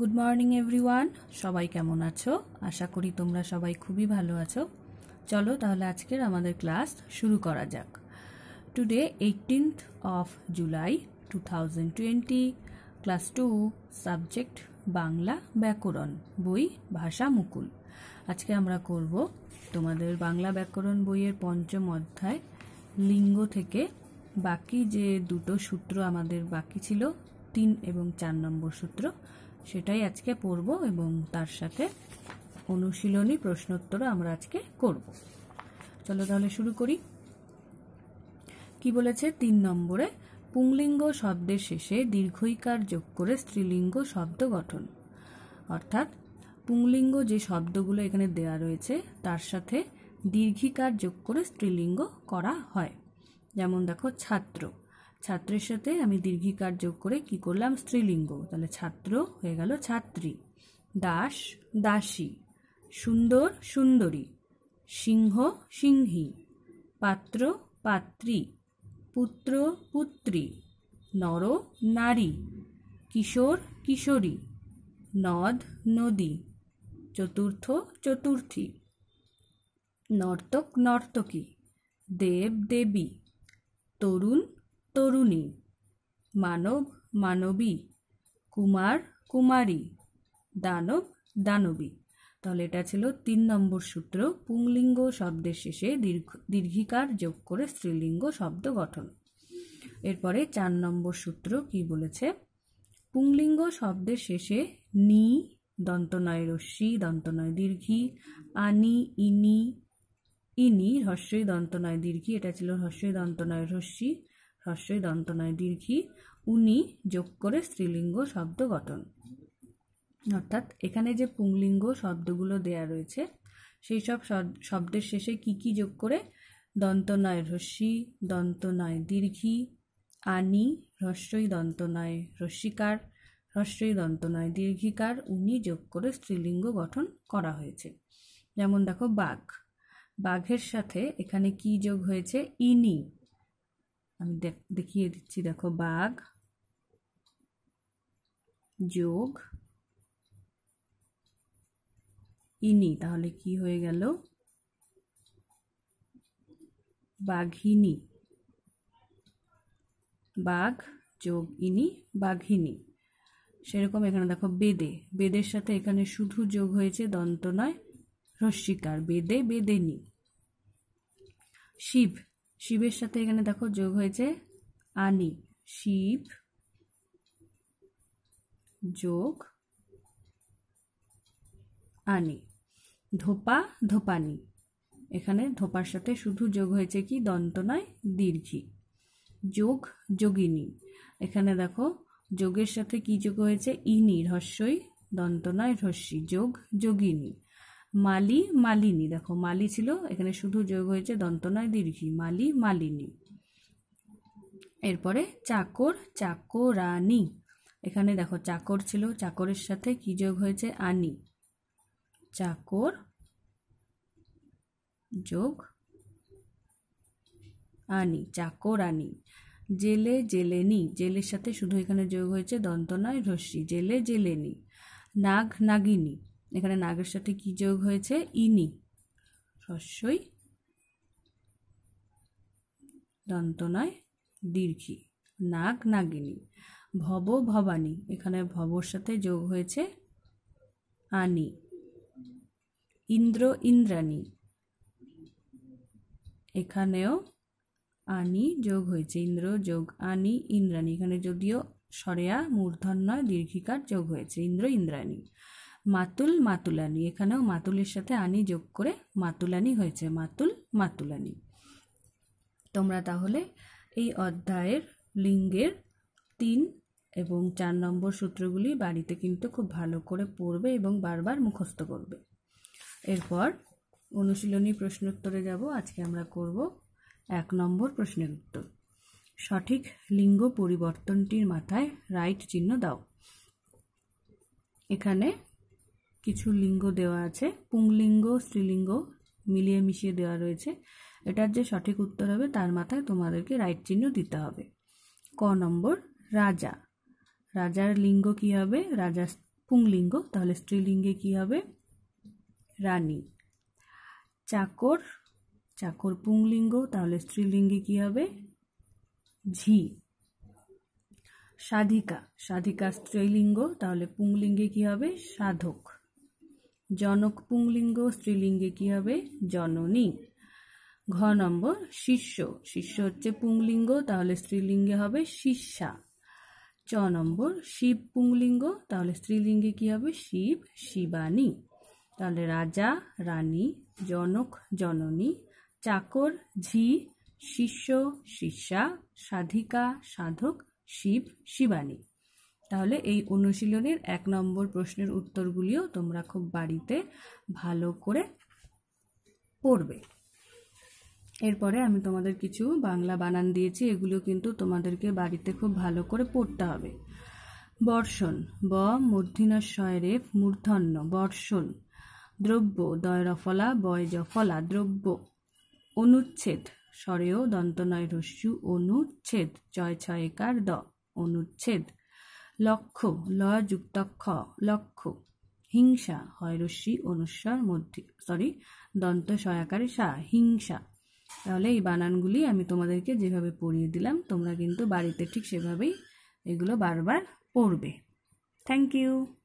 good morning everyone সবাই কেমন আছো আশা করি তোমরা সবাই খুবই ভালো আছো চলো তাহলে আজকের আমাদের ক্লাস শুরু করা যাক today eighteenth of July two thousand twenty class two subject Bangla ব্যাকরণ বই ভাষা মুকুল আজকে আমরা করব তোমাদের বাংলা ব্যাকরণ বইয়ের পঞ্চম অধ্যায় লিঙ্গ থেকে বাকি যে দুটো সূত্র আমাদের বাকি ছিল তিন এবং চার নম্বর সূত্র সেটাই আজকে পড়ব এবং তার সাথে অনুশীলনী প্রশ্নোত্তর আমরা আজকে করব চলো তাহলে শুরু করি কি বলেছে তিন নম্বরে পুংলিঙ্গ শব্দের শেষে দীর্ঘইকার যোগ করে স্ত্রীলিঙ্গ শব্দ গঠন অর্থাৎ পুংলিঙ্গ যে শব্দগুলো এখানে দেয়া রয়েছে তার সাথে দীর্ঘিকার যোগ করে স্ত্রীলিঙ্গ করা হয় যেমন দেখো ছাত্র ছাত্রের সাথে আমি দীর্ঘিকার যোগ করে কি করলাম স্ত্রীলিঙ্গ তাহলে ছাত্র হয়ে গেল ছাত্রী দাস দাসী সুন্দর সুন্দরী সিংহ সিংহী পাত্র পাত্রী পুত্র পুত্রী নর নারী কিশোর কিশোরী নদ নদী চতুর্থ চতুর্থী নর্তক নর্তকী দেব দেবী তরুণ তরুণী মানব মানবী কুমার কুমারী দানব দানবী তাহলে এটা ছিল তিন নম্বর সূত্র পুংলিঙ্গ শব্দের শেষে দীর্ঘ দীর্ঘিকার যোগ করে স্ত্রীলিঙ্গ শব্দ গঠন এরপরে চার নম্বর সূত্র কি বলেছে পুংলিঙ্গ শব্দের শেষে নি দন্তনয় রশ্মি দন্তনয় দীর্ঘি আনি ইনি ইনি হস্যই দন্তনয় দীর্ঘি এটা ছিল হস্যই দন্তনয় রশ্মি হ্রস্বই দন্তনায় দীর্ঘী উনি যোগ করে স্ত্রীলিঙ্গ শব্দ গঠন অর্থাৎ এখানে যে পুংলিঙ্গ শব্দগুলো দেয়া রয়েছে সেই সব শব্দের শেষে কি কি যোগ করে দন্তনায় হ্রস্বী দন্তনায় দীর্ঘী আনি হ্রস্বই দন্তনায় হ্রস্বীকার হ্রস্বই দন্তনায় দীর্ঘিকার উনি যোগ করে স্ত্রীলিঙ্গ গঠন করা হয়েছে যেমন দেখো বাঘ বাঘের সাথে এখানে কি যোগ হয়েছে ইনি আমি দেখিয়ে দিচ্ছি দেখো বাঘ যোগ ইনি তাহলে কি হয়ে গেল বাঘিনী বাঘ যোগ ইনি বাঘিনী সেরকম এখানে দেখো বেদে বেদের সাথে এখানে শুধু যোগ হয়েছে দন্ত নয় রশ্মিকার বেদে বেদেনি শিব শিবের সাথে এখানে দেখো যোগ হয়েছে আনি শিব যোগ আনি ধোপা ধোপানি এখানে ধোপার সাথে শুধু যোগ হয়েছে কি দন্ত নয় দীর্ঘি যোগ যোগিনী এখানে দেখো যোগের সাথে কি যোগ হয়েছে ইনি হ্রস্বই দন্ত নয় হ্রস্বী যোগ যোগিনী মালি মালিনী দেখো মালি ছিল এখানে শুধু যোগ হয়েছে দন্তনয় দীর্ঘী মালি মালিনী এরপরে চাকর চাকরানি এখানে দেখো চাকর ছিল চাকরের সাথে কি যোগ হয়েছে আনি চাকর যোগ আনি চাকর আনি জেলে জেলেনি জেলের সাথে শুধু এখানে যোগ হয়েছে দন্তনয় রশ্মি জেলে জেলেনি নাগ নাগিনী এখানে নাগের সাথে কী যোগ হয়েছে ইনি হস্যই নয় দীর্ঘী নাগ নাগিনী ভব ভবানী এখানে ভবর সাথে যোগ হয়েছে আনি ইন্দ্র ইন্দ্রাণী এখানেও আনি যোগ হয়েছে ইন্দ্র যোগ আনি ইন্দ্রাণী এখানে যদিও সরেয়া মূর্ধন্য দীর্ঘিকার যোগ হয়েছে ইন্দ্র ইন্দ্রাণী মাতুল মাতুলানি এখানেও মাতুলের সাথে আনি যোগ করে মাতুলানি হয়েছে মাতুল মাতুলানি তোমরা তাহলে এই অধ্যায়ের লিঙ্গের তিন এবং চার নম্বর সূত্রগুলি বাড়িতে কিন্তু খুব ভালো করে পড়বে এবং বারবার মুখস্থ করবে এরপর অনুশীলনী প্রশ্নোত্তরে যাব আজকে আমরা করব এক নম্বর প্রশ্নের উত্তর সঠিক লিঙ্গ পরিবর্তনটির মাথায় রাইট চিহ্ন দাও এখানে কিছু লিঙ্গ দেওয়া আছে পুংলিঙ্গ স্ত্রীলিঙ্গ মিলিয়ে মিশিয়ে দেওয়া রয়েছে এটার যে সঠিক উত্তর হবে তার মাথায় তোমাদেরকে রাইট চিহ্ন দিতে হবে ক নম্বর রাজা রাজার লিঙ্গ কি হবে রাজা পুংলিঙ্গ তাহলে স্ত্রীলিঙ্গে কি হবে রানী চাকর চাকর পুংলিঙ্গ তাহলে স্ত্রীলিঙ্গে কি হবে ঝি সাধিকা সাধিকা স্ত্রীলিঙ্গ তাহলে পুংলিঙ্গে কি হবে সাধক জনক পুংলিঙ্গ স্ত্রীলিঙ্গে কি হবে জননী ঘ নম্বর শিষ্য শিষ্য হচ্ছে পুংলিঙ্গ তাহলে স্ত্রীলিঙ্গে হবে শিষ্যা চ নম্বর শিব পুংলিঙ্গ তাহলে স্ত্রীলিঙ্গে কি হবে শিব শিবানী তাহলে রাজা রানী জনক জননী চাকর ঝি শিষ্য শিষ্যা সাধিকা সাধক শিব শিবানী তাহলে এই অনুশীলনের এক নম্বর প্রশ্নের উত্তরগুলিও তোমরা খুব বাড়িতে ভালো করে পড়বে এরপরে আমি তোমাদের কিছু বাংলা বানান দিয়েছি এগুলো কিন্তু তোমাদেরকে বাড়িতে খুব ভালো করে পড়তে হবে বর্ষণ ব মূর্ধিনস্বয় রেফ মূর্ধন্য বর্ষণ দ্রব্য দয়রফলা বয়জফলা দ্রব্য অনুচ্ছেদ স্বরেও দন্তনয় রস্যু অনুচ্ছেদ ছয় একার দ অনুচ্ছেদ লক্ষ্য লযুক্তাক্ষ লক্ষ্য হিংসা রশ্মি অনুস্বর মধ্যে সরি দন্ত সয়াকারে সা হিংসা তাহলে এই বানানগুলি আমি তোমাদেরকে যেভাবে পড়িয়ে দিলাম তোমরা কিন্তু বাড়িতে ঠিক সেভাবেই এগুলো বারবার পড়বে থ্যাংক ইউ